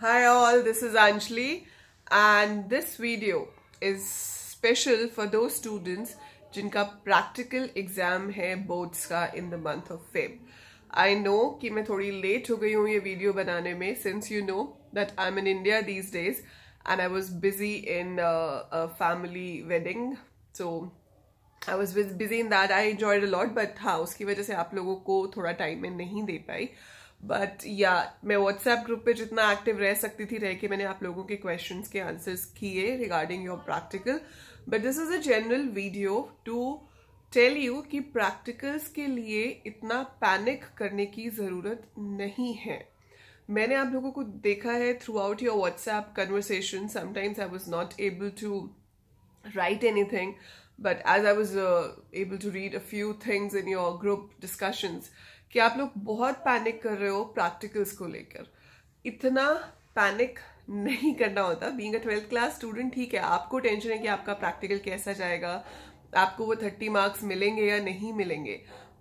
Hi all, this is Anjali and this video is special for those students जिनका practical exam है boards का in the month of Feb I know कि मैं थोड़ी late हो गई हूँ ये वीडियो बनाने में since you know that I am in India these days and I was busy in family wedding so I was busy in that I enjoyed a lot but हाँ उसकी वजह से आप लोगों को थोड़ा टाइम में नहीं दे पाई बट या मैं व्हाट्सएप ग्रुप पे जितना एक्टिव रह सकती थी रह के मैंने आप लोगों के क्वेश्चन के आंसर्स किए regarding your practical but this is a general video to tell you कि प्रैक्टिकल्स के लिए इतना पैनिक करने की ज़रूरत नहीं है मैंने आप लोगों को देखा है throughout your WhatsApp conversation sometimes I was not able to write anything but as I was able to read a few things in your group discussions कि आप लोग बहुत पैनिक कर रहे हो प्रैक्टिकल्स को लेकर इतना पैनिक नहीं करना होता being a twelfth class student ठीक है आपको टेंशन है कि आपका प्रैक्टिकल कैसा जाएगा आपको वो थर्टी मार्क्स मिलेंगे या नहीं मिलेंगे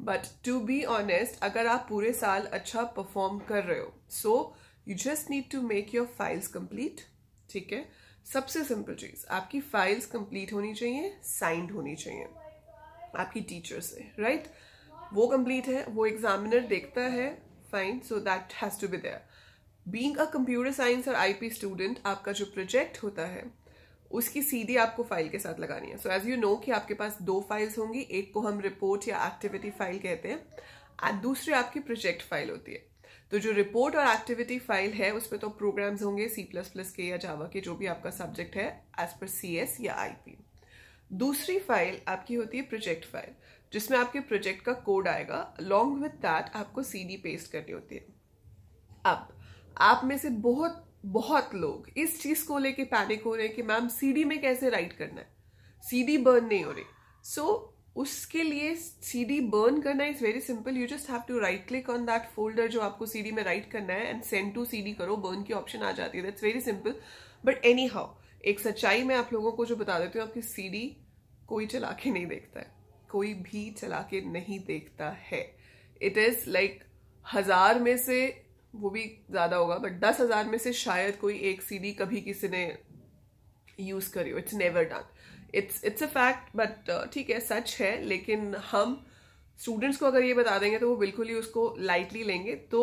बट टू बी ऑनेस्ट अगर आप पूरे साल अच्छा परफॉर्म कर रहे हो so you just need to make your files complete ठीक है सबसे सिंपल चीज आपकी फाइल्स कंप्लीट होनी चाहिए साइंड होनी चाहिए आपकी टीचर से राइट right? वो कंप्लीट है वो एग्जामिनर देखता है fine so that has to be there being a computer science और आईपी स्टूडेंट आपका जो प्रोजेक्ट होता है उसकी सीधी आपको फाइल के साथ लगानी है सो एज यू नो कि आपके पास दो फाइल्स होंगी एक को हम रिपोर्ट या एक्टिविटी फाइल कहते हैं दूसरी आपकी प्रोजेक्ट फाइल होती है तो जो रिपोर्ट और एक्टिविटी फाइल है उस पर तो प्रोग्राम्स होंगे सी प्लस प्लस के या जावा के जो भी आपका सब्जेक्ट है एज पर सी एस या आई पी दूसरी फाइल आपकी होती है प्रोजेक्ट फाइल जिसमें आपके प्रोजेक्ट का कोड आएगा अलॉन्ग विथ दैट आपको सीडी पेस्ट करनी होती है अब आप में से बहुत बहुत लोग इस चीज़ को लेके पैनिक हो रहे हैं कि मैम सीडी में कैसे राइट करना है सीडी बर्न नहीं हो रही सो so, उसके लिए सीडी बर्न करना is very simple you just have to right click on that folder जो आपको सीडी में राइट करना है एंड सेंड टू सीडी करो बर्न की ऑप्शन आ जाती है that's very simple but anyhow एक सच्चाई में आप लोगों को जो बता देती हूँ आपकी सीडी कोई चला के नहीं देखता है कोई भी चला के नहीं देखता है इट इज लाइक हजार में से वो भी ज्यादा होगा बट दस हजार में से शायद कोई एक सीडी कभी किसी ने यूज करी हो it's never done it's it's a fact but ठीक है सच है लेकिन हम स्टूडेंट्स को अगर ये बता देंगे तो वो बिल्कुल ही उसको लाइटली लेंगे तो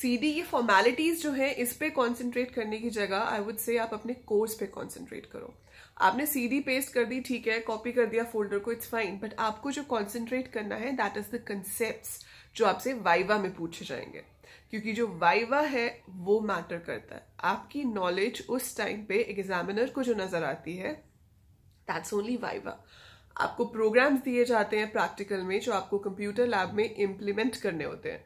सीडी की फॉर्मेलिटीज जो है इस पे कॉन्सेंट्रेट करने की जगह आई वुड से आप अपने कोर्स पे कॉन्सेंट्रेट करो आपने सीधी पेस्ट कर दी ठीक है कॉपी कर दिया फोल्डर को इट्स फाइन बट आपको जो कॉन्सेंट्रेट करना है दैट इज द कंसेप्ट जो आपसे वाइवा में पूछे जाएंगे क्योंकि जो वाइवा है वो मैटर करता है आपकी नॉलेज उस टाइम पे एग्जामिनर को जो नजर आती है दैट्स ओनली वाइवा आपको प्रोग्राम्स दिए जाते हैं प्रैक्टिकल में जो आपको कंप्यूटर लैब में इम्प्लीमेंट करने होते हैं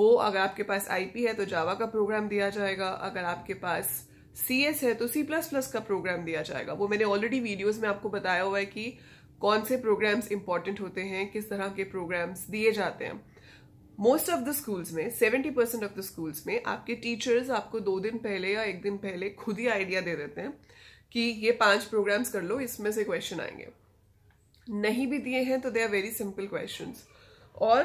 वो अगर आपके पास आईपी है तो जावा का प्रोग्राम दिया जाएगा अगर आपके पास सी एस है तो सी प्लस प्लस का प्रोग्राम दिया जाएगा वो मैंने ऑलरेडी वीडियोज में आपको बताया हुआ है कि कौन से प्रोग्राम्स इंपॉर्टेंट होते हैं किस तरह के प्रोग्राम्स दिए जाते हैं मोस्ट ऑफ द स्कूल्स में seventy percent of the schools में आपके टीचर्स आपको दो दिन पहले या एक दिन पहले खुद ही आइडिया दे देते हैं कि ये पांच प्रोग्राम्स कर लो इसमें से क्वेश्चन आएंगे नहीं भी दिए हैं तो they are very simple question और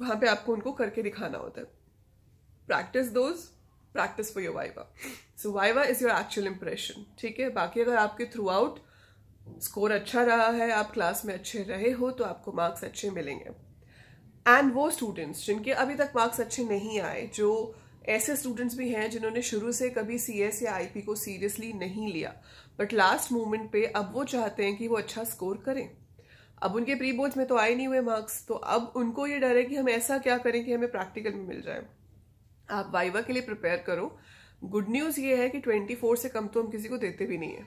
वहां पे आपको उनको करके दिखाना होता है practice those practice for your viva so viva is your actual impression ठीक है बाकी अगर आपके थ्रू आउट स्कोर अच्छा रहा है आप क्लास में अच्छे रहे हो तो आपको मार्क्स अच्छे मिलेंगे एंड वो स्टूडेंट्स जिनके अभी तक मार्क्स अच्छे नहीं आए जो ऐसे स्टूडेंट्स भी हैं जिन्होंने शुरू से कभी सी एस या आई पी को सीरियसली नहीं लिया बट लास्ट मोमेंट पे अब वो चाहते हैं कि वो अच्छा स्कोर करें अब उनके प्री बोर्ड्स में तो आए नहीं हुए मार्क्स तो अब उनको ये डर है कि हम ऐसा क्या करें कि हमें प्रैक्टिकल में मिल जाए आप वाइवा के लिए प्रिपेयर करो गुड न्यूज़ ये है कि 24 से कम तो हम किसी को देते भी नहीं है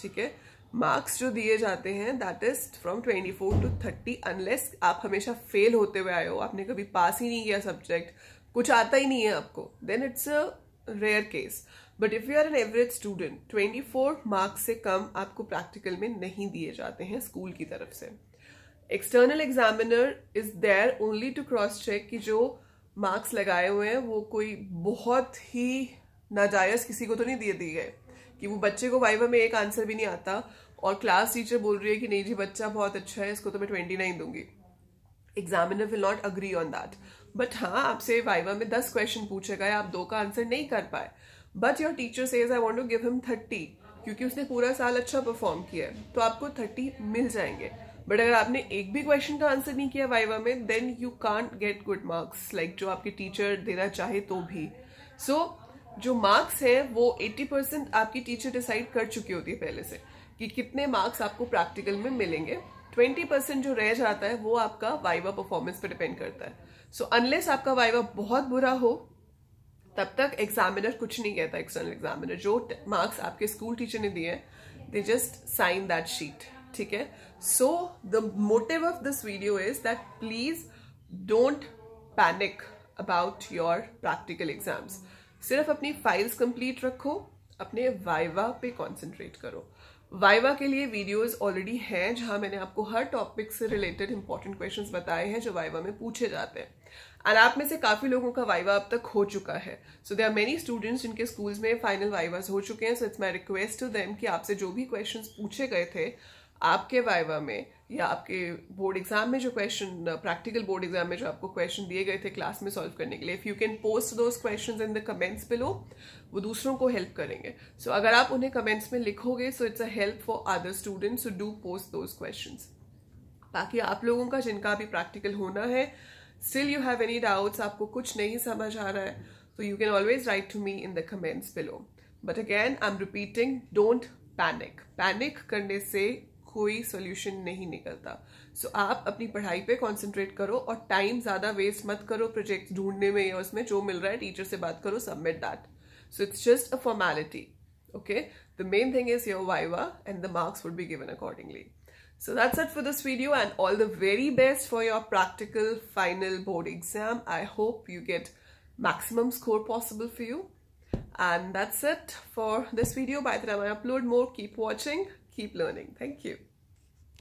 ठीक है मार्क्स जो दिए जाते हैं that is from 24 to thirty unless आप हमेशा फेल होते हुए आए हो आपने कभी पास ही नहीं किया सब्जेक्ट कुछ आता ही नहीं है आपको then it's a rare case but if you are an average student 24 marks से कम आपको प्रैक्टिकल में नहीं दिए जाते हैं स्कूल की तरफ से external examiner is there only to cross check कि जो मार्क्स लगाए हुए हैं वो कोई बहुत ही नाजायज़ किसी को तो नहीं दिए दिए गए कि वो बच्चे को वाइवा में एक आंसर भी नहीं आता और क्लास टीचर बोल रही है कि नहीं जी बच्चा बहुत अच्छा है इसको तो मैं ट्वेंटी नाइन दूंगी examiner will not agree on that but हाँ आपसे वाइवा में दस क्वेश्चन पूछे गए आप दो का आंसर नहीं कर पाए but your teacher says I want to give him thirty क्योंकि उसने पूरा साल अच्छा परफॉर्म किया है तो आपको थर्टी मिल जाएंगे बट अगर आपने एक भी क्वेश्चन का आंसर नहीं किया वाइवा में then you can't get good marks like जो आपके टीचर देना चाहे तो भी सो so, जो मार्क्स है वो 80 परसेंट आपकी टीचर डिसाइड कर चुकी होती है पहले से कि कितने मार्क्स आपको प्रैक्टिकल में मिलेंगे 20 परसेंट जो रह जाता है वो आपका वाइवा परफॉर्मेंस पर डिपेंड करता है सो so, अनलेस आपका वाइवा बहुत बुरा हो तब तक एग्जामिनर कुछ नहीं कहता एक्सटर्नल एग्जामिनर जो मार्क्स आपके स्कूल टीचर ने दिए they just sign that sheet ठीक है so the motive of this video is that please don't panic about your practical exams सिर्फ अपनी फाइल्स कंप्लीट रखो अपने वाइवा पे कॉन्सेंट्रेट करो वाइवा के लिए वीडियोज ऑलरेडी हैं जहां मैंने आपको हर टॉपिक से रिलेटेड इंपॉर्टेंट क्वेश्चन बताए हैं जो वाइवा में पूछे जाते हैं एंड आप में से काफ़ी लोगों का वाइवा अब तक हो चुका है so they are many students जिनके स्कूल्स में फाइनल वाइवाज हो चुके हैं so it's my request to them कि आपसे जो भी क्वेश्चन पूछे गए थे आपके वाइवा में या आपके बोर्ड एग्जाम में जो क्वेश्चन प्रैक्टिकल बोर्ड एग्जाम में जो आपको क्वेश्चन दिए गए थे क्लास में सॉल्व करने के लिए if you can post those question in the comments below वो दूसरों को हेल्प करेंगे सो so, अगर आप उन्हें कमेंट्स में लिखोगे so it's a help for other students so do post those question बाकी आप लोगों का जिनका भी प्रैक्टिकल होना है still you have any doubts आपको कुछ नहीं समझ आ रहा है तो you can always write to me in the comments below but again I am repeating don't panic panic करने से कोई सोल्यूशन नहीं निकलता सो so, आप अपनी पढ़ाई पे कॉन्सेंट्रेट करो और टाइम ज्यादा वेस्ट मत करो प्रोजेक्ट ढूंढने में या उसमें जो मिल रहा है टीचर से बात करो submit that so it's just a formality okay the main thing is your viva and the marks would be given accordingly so that's it for this video and all the very best for your practical final board exam I hope you get maximum score possible for you and that's it for this video bye the time I upload more keep watching Keep learning. Thank you.